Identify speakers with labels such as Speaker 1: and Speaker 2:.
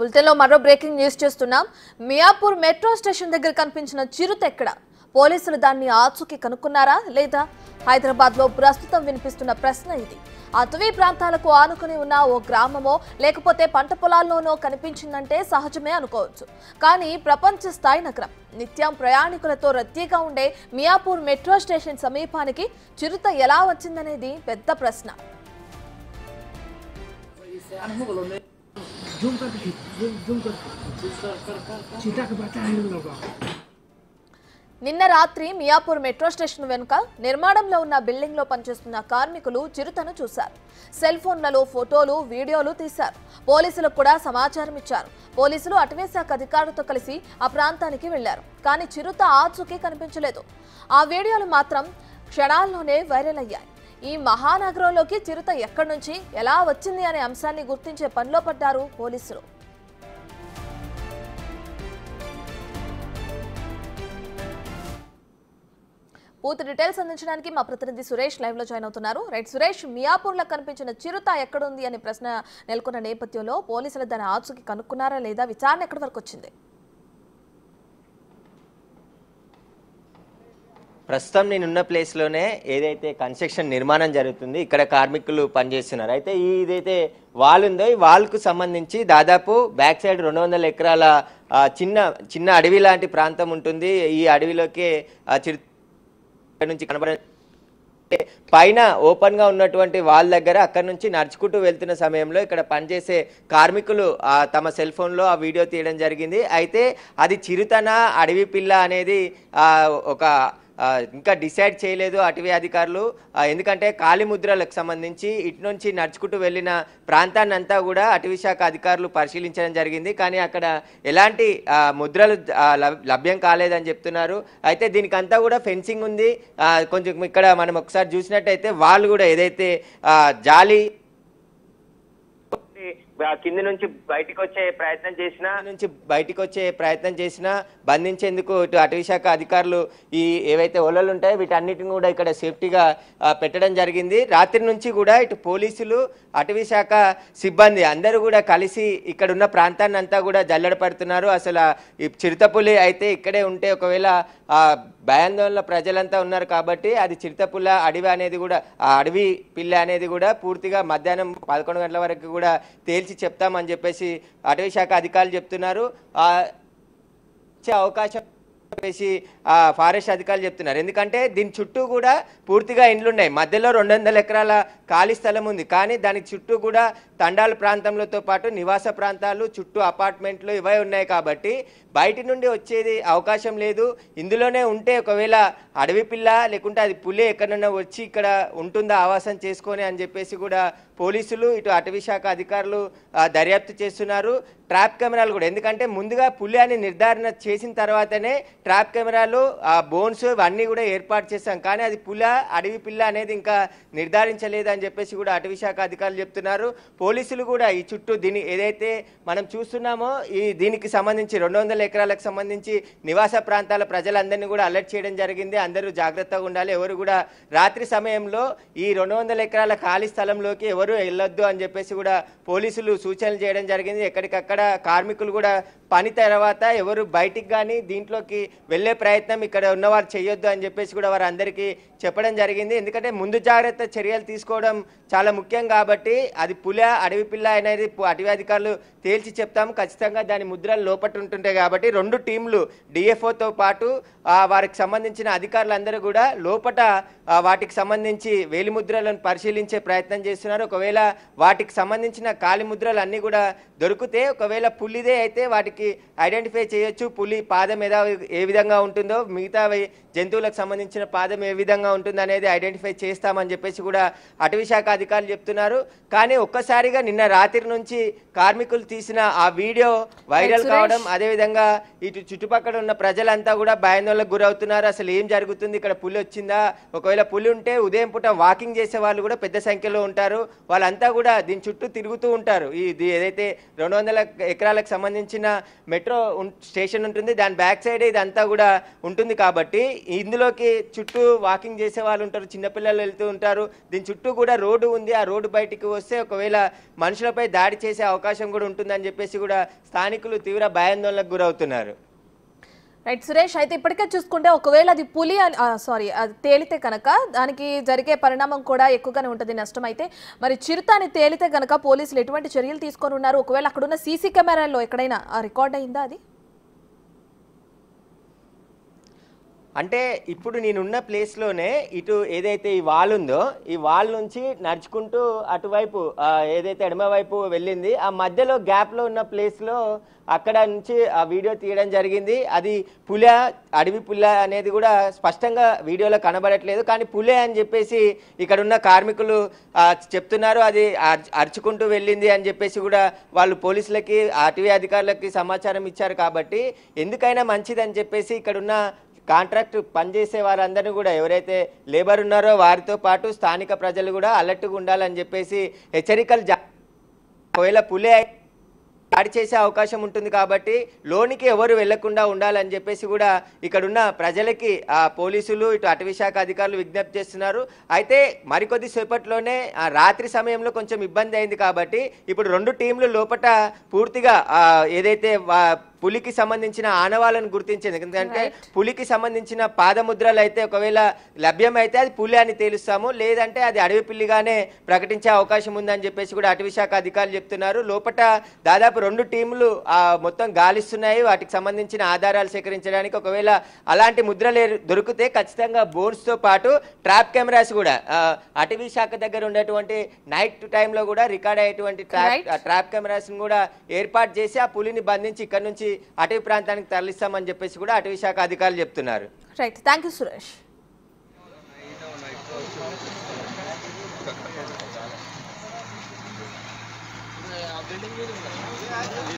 Speaker 1: బులెటిన్లో మరో breaking news చేస్తున్నాం మియాపూర్ మెట్రో స్టేషన్ దగ్గర కనిపించిన చిరుత ఎక్కడ పోలీసులు దాన్ని ఆచూకి కనుక్కున్నారా లేదా హైదరాబాద్లో ప్రస్తుతం వినిపిస్తున్న ప్రశ్న ఇది అటవీ ప్రాంతాలకు ఆనుకుని ఉన్న ఓ గ్రామమో లేకపోతే పంట పొలాల్లోనో కనిపించిందంటే సహజమే అనుకోవచ్చు కానీ ప్రపంచ స్థాయి నగరం నిత్యం ప్రయాణికులతో రద్దీగా ఉండే మియాపూర్ మెట్రో స్టేషన్ సమీపానికి చిరుత ఎలా వచ్చిందనేది పెద్ద ప్రశ్న जूम करके जूम करके के है लोगों నిన్న రాత్రి మియాపూర్ మెట్రో స్టేషన్ వెనుక నిర్మాణంలో ఉన్న బిల్డింగ్లో పనిచేస్తున్న కార్మికులు చిరుతను చూశారు సెల్ ఫోన్లలో ఫోటోలు వీడియోలు తీశారు పోలీసులకు కూడా సమాచారం ఇచ్చారు పోలీసులు అటవీ శాఖ అధికారులతో కలిసి ఆ ప్రాంతానికి వెళ్లారు కానీ చిరుత ఆచూకీ కనిపించలేదు ఆ వీడియోలు మాత్రం క్షణాల్లోనే వైరల్ అయ్యాయి ఈ మహానగరంలోకి చిరుత ఎక్కడి నుంచి ఎలా వచ్చింది అనే అంశాన్ని గుర్తించే పనిలో పడ్డారు పోలీసులు పూర్తి డీటెయిల్స్ అందించడానికి మా ప్రతినిధి సురేష్ లైవ్ లో జాయిన్ అవుతున్నారు రైట్ సురేష్ మియాపూర్ లో కనిపించిన చిరుత ఎక్కడుంది అనే ప్రశ్న నెలకొన్న నేపథ్యంలో పోలీసులు దాని ఆచూకి కనుక్కున్నారా లేదా విచారణ ఎక్కడి వరకు వచ్చింది
Speaker 2: ప్రస్తుతం నేనున్న ప్లేస్లోనే ఏదైతే కన్స్ట్రక్షన్ నిర్మాణం జరుగుతుంది ఇక్కడ కార్మికులు పనిచేస్తున్నారు అయితే ఈ ఇదైతే వాల్ ఉందో ఈ వాల్కు సంబంధించి దాదాపు బ్యాక్ సైడ్ రెండు వందల ఎకరాల చిన్న చిన్న అడవి లాంటి ప్రాంతం ఉంటుంది ఈ అడవిలోకి చిరు నుంచి కనబడే పైన ఓపెన్ గా ఉన్నటువంటి వాళ్ళ దగ్గర అక్కడ నుంచి నడుచుకుంటూ వెళ్తున్న సమయంలో ఇక్కడ పనిచేసే కార్మికులు తమ సెల్ ఫోన్ లో ఆ వీడియో తీయడం జరిగింది అయితే అది చిరుతన అడవి పిల్ల అనేది ఒక ఇంకా డిసైడ్ చేయలేదు అటవీ అధికారులు ఎందుకంటే కాలిముద్రలకు సంబంధించి ఇటు నుంచి నడుచుకుంటూ వెళ్ళిన ప్రాంతాన్ని అంతా కూడా అటవీ శాఖ అధికారులు పరిశీలించడం జరిగింది కానీ అక్కడ ఎలాంటి ముద్రలు లభ్యం కాలేదని చెప్తున్నారు అయితే దీనికంతా కూడా ఫెన్సింగ్ ఉంది కొంచెం ఇక్కడ మనం ఒకసారి చూసినట్టయితే వాళ్ళు కూడా ఏదైతే జాలి కింద నుంచి బయటకు వచ్చే ప్రయత్నం చేసినా నుంచి బయటకు వచ్చే ప్రయత్నం చేసినా బంధించేందుకు ఇటు అటవీ శాఖ అధికారులు ఈ ఏవైతే ఒలలు ఉంటాయో వీటన్నిటిని కూడా ఇక్కడ సేఫ్టీగా పెట్టడం జరిగింది రాత్రి నుంచి కూడా ఇటు పోలీసులు అటవీ శాఖ సిబ్బంది అందరూ కూడా కలిసి ఇక్కడ ఉన్న ప్రాంతాన్ని అంతా కూడా జల్లడ పడుతున్నారు అసలు చిరుతపులి అయితే ఇక్కడే ఉంటే ఒకవేళ భయాందోళన ప్రజలంతా ఉన్నారు కాబట్టి అది చిరుతపుల్ల అడవి అనేది కూడా ఆ అడవి పిల్ల అనేది కూడా పూర్తిగా మధ్యాహ్నం పదకొండు గంటల వరకు కూడా తేల్చి చేసి చెప్తామని చెప్పేసి అటవీ శాఖ అధికారులు చెప్తున్నారు వచ్చే అవకాశం చెప్పేసి ఫారెస్ట్ అధికారులు చెప్తున్నారు ఎందుకంటే దీని చుట్టూ కూడా పూర్తిగా ఇండ్లున్నాయి మధ్యలో రెండు వందల ఎకరాల ఖాళీ స్థలం ఉంది కానీ దానికి చుట్టూ కూడా తండాల ప్రాంతంలోతో పాటు నివాస ప్రాంతాలు చుట్టూ అపార్ట్మెంట్లు ఇవే ఉన్నాయి కాబట్టి బయటి నుండి వచ్చేది అవకాశం లేదు ఇందులోనే ఉంటే ఒకవేళ అడవి పిల్ల లేకుంటే అది పులి ఎక్కడన్నా వచ్చి ఇక్కడ ఉంటుందా ఆవాసం చేసుకొని అని చెప్పేసి కూడా పోలీసులు ఇటు అటవీ శాఖ అధికారులు దర్యాప్తు చేస్తున్నారు ట్రాప్ కెమెరాలు కూడా ఎందుకంటే ముందుగా పులి అని నిర్ధారణ చేసిన తర్వాతనే ట్రాప్ కెమెరాలు ఆ బోన్స్ ఇవన్నీ కూడా ఏర్పాటు చేస్తాం కానీ అది పుల అడవి పిల్ల అనేది ఇంకా నిర్ధారించలేదు అని చెప్పేసి కూడా అటవీ శాఖ అధికారులు చెప్తున్నారు పోలీసులు కూడా ఈ చుట్టూ దీని ఏదైతే మనం చూస్తున్నామో ఈ దీనికి సంబంధించి రెండు వందల ఎకరాలకు సంబంధించి నివాస ప్రాంతాల ప్రజలందరినీ కూడా అలర్ట్ చేయడం జరిగింది అందరూ జాగ్రత్తగా ఉండాలి ఎవరు కూడా రాత్రి సమయంలో ఈ రెండు వందల ఎకరాల ఖాళీ స్థలంలోకి ఎవరు ఎవరు వెళ్ళొద్దు అని చెప్పేసి కూడా పోలీసులు సూచనలు చేయడం జరిగింది ఎక్కడికక్కడ కార్మికులు కూడా పని తర్వాత ఎవరు బయటికి కానీ దీంట్లోకి వెళ్ళే ప్రయత్నం ఇక్కడ ఉన్నవారు చేయొద్దు అని చెప్పేసి కూడా వారందరికీ చెప్పడం జరిగింది ఎందుకంటే ముందు జాగ్రత్త చర్యలు తీసుకోవడం చాలా ముఖ్యం కాబట్టి అది పుల అడవి పిల్ల అనేది అటవీ అధికారులు తేల్చి చెప్తాము ఖచ్చితంగా దాని ముద్రలు లోపట్టు ఉంటుంటాయి కాబట్టి రెండు టీంలు డిఎఫ్ఓతో పాటు వారికి సంబంధించిన అధికారులందరూ కూడా లోపట వాటికి సంబంధించి వేలిముద్రలను పరిశీలించే ప్రయత్నం చేస్తున్నారు ఒకవేళ వాటికి సంబంధించిన కాలిముద్రలు అన్నీ కూడా దొరికితే ఒకవేళ పులిదే అయితే వాటికి ఐడెంటిఫై చేయొచ్చు పులి పాదం ఏదో ఏ విధంగా ఉంటుందో మిగతా జంతువులకు సంబంధించిన పాదం ఏ విధంగా ఉంటుంది అనేది ఐడెంటిఫై చేస్తామని చెప్పేసి కూడా అటవీ శాఖ అధికారులు చెప్తున్నారు కానీ ఒక్కసారిగా నిన్న రాత్రి నుంచి కార్మికులు తీసిన ఆ వీడియో వైరల్ కావడం అదేవిధంగా ఇటు చుట్టుపక్కల ఉన్న ప్రజలంతా కూడా భయాందోళనకు గురవుతున్నారు అసలు ఏం జరుగుతుంది ఇక్కడ పులి వచ్చిందా ఒకవేళ పులి ఉంటే ఉదయం పూట వాకింగ్ చేసే వాళ్ళు కూడా పెద్ద సంఖ్యలో ఉంటారు వాళ్ళంతా కూడా దీని చుట్టూ తిరుగుతూ ఉంటారు ఇది ఏదైతే రెండు వందల ఎకరాలకు సంబంధించిన మెట్రో స్టేషన్ ఉంటుంది దాని బ్యాక్ సైడ్ ఇదంతా కూడా ఉంటుంది కాబట్టి ఇందులోకి చుట్టూ వాకింగ్ చేసే వాళ్ళు ఉంటారు చిన్నపిల్లలు వెళ్తూ ఉంటారు దీని చుట్టూ కూడా రోడ్డు ఉంది ఆ రోడ్డు బయటికి వస్తే ఒకవేళ మనుషులపై దాడి చేసే అవకాశం కూడా ఉంటుందని చెప్పేసి కూడా స్థానికులు తీవ్ర భయాందోళనకు గురవుతున్నారు రైట్ సురేష్ అయితే ఇప్పటికే
Speaker 1: చూసుకుంటే ఒకవేళ అది పులి అని సారీ అది తేలితే కనుక దానికి జరిగే పరిణామం కూడా ఎక్కువగానే ఉంటుంది నష్టం అయితే మరి అని తేలితే కనుక పోలీసులు ఎటువంటి చర్యలు తీసుకొని ఉన్నారు ఒకవేళ అక్కడున్న సీసీ కెమెరాల్లో ఎక్కడైనా రికార్డ్ అయిందా అది
Speaker 2: అంటే ఇప్పుడు నేనున్న ప్లేస్లోనే ఇటు ఏదైతే ఈ వాల్ ఉందో ఈ వాల్ నుంచి నడుచుకుంటూ అటువైపు ఏదైతే వైపు వెళ్ళింది ఆ మధ్యలో గ్యాప్లో ఉన్న ప్లేస్లో అక్కడ నుంచి ఆ వీడియో తీయడం జరిగింది అది పుల అడవి పుల అనేది కూడా స్పష్టంగా వీడియోలో కనబడట్లేదు కానీ పులే అని చెప్పేసి ఇక్కడ ఉన్న కార్మికులు చెప్తున్నారు అది అరుచుకుంటూ వెళ్ళింది అని చెప్పేసి కూడా వాళ్ళు పోలీసులకి అటవీ అధికారులకి సమాచారం ఇచ్చారు కాబట్టి ఎందుకైనా మంచిదని చెప్పేసి ఇక్కడున్న కాంట్రాక్ట్ పనిచేసే వారందరినీ కూడా ఎవరైతే లేబర్ ఉన్నారో వారితో పాటు స్థానిక ప్రజలు కూడా అలర్ట్గా ఉండాలని చెప్పేసి హెచ్చరికలు ఒకవేళ పులే దాడి చేసే అవకాశం ఉంటుంది కాబట్టి లోనికి ఎవరు వెళ్లకుండా ఉండాలని చెప్పేసి కూడా ఇక్కడున్న ప్రజలకి ఆ పోలీసులు ఇటు అటవీ శాఖ అధికారులు విజ్ఞప్తి చేస్తున్నారు అయితే మరికొద్ది సేపట్లోనే ఆ రాత్రి సమయంలో కొంచెం ఇబ్బంది అయింది కాబట్టి ఇప్పుడు రెండు టీంలు లోపల పూర్తిగా ఏదైతే పులికి సంబంధించిన ఆనవాళ్ళను గుర్తించింది ఎందుకంటే పులికి సంబంధించిన పాదముద్రలు అయితే ఒకవేళ లభ్యమైతే అది పులి అని తేలుస్తాము లేదంటే అది అడవి పిల్లిగానే ప్రకటించే అవకాశం ఉందని చెప్పేసి కూడా అటవీ శాఖ అధికారులు చెప్తున్నారు లోపల దాదాపు రెండు టీంలు మొత్తం గాలిస్తున్నాయి వాటికి సంబంధించిన ఆధారాలు సేకరించడానికి ఒకవేళ అలాంటి ముద్రలు దొరికితే ఖచ్చితంగా బోన్స్తో పాటు ట్రాప్ కెమెరాస్ కూడా అటవీ శాఖ దగ్గర ఉండేటువంటి నైట్ టైంలో కూడా రికార్డ్ అయ్యేటువంటి ట్రాప్ కెమెరాస్ కూడా ఏర్పాటు చేసి ఆ పులిని బంధించి ఇక్కడ నుంచి అటవీ ప్రాంతానికి తరలిస్తామని చెప్పేసి కూడా అటవీ శాఖ అధికారులు చెప్తున్నారు
Speaker 1: రైట్ థ్యాంక్ సురేష్
Speaker 2: బిల్డింగ్